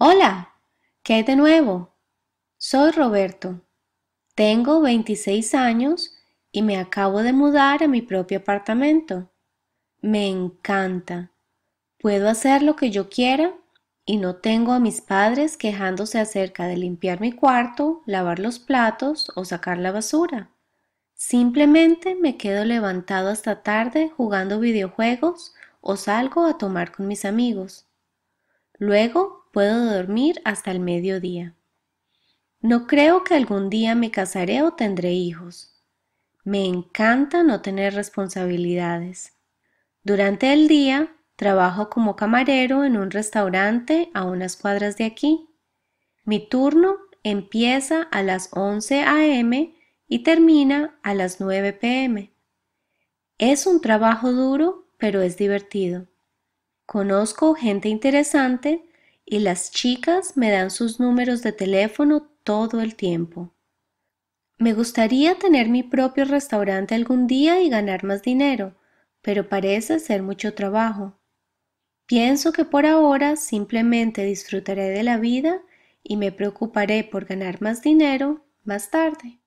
Hola, ¿qué hay de nuevo? Soy Roberto. Tengo 26 años y me acabo de mudar a mi propio apartamento. Me encanta. Puedo hacer lo que yo quiera y no tengo a mis padres quejándose acerca de limpiar mi cuarto, lavar los platos o sacar la basura. Simplemente me quedo levantado hasta tarde jugando videojuegos o salgo a tomar con mis amigos. Luego puedo dormir hasta el mediodía. No creo que algún día me casaré o tendré hijos. Me encanta no tener responsabilidades. Durante el día trabajo como camarero en un restaurante a unas cuadras de aquí. Mi turno empieza a las 11 a.m. y termina a las 9 p.m. Es un trabajo duro, pero es divertido. Conozco gente interesante y las chicas me dan sus números de teléfono todo el tiempo. Me gustaría tener mi propio restaurante algún día y ganar más dinero, pero parece ser mucho trabajo. Pienso que por ahora simplemente disfrutaré de la vida y me preocuparé por ganar más dinero más tarde.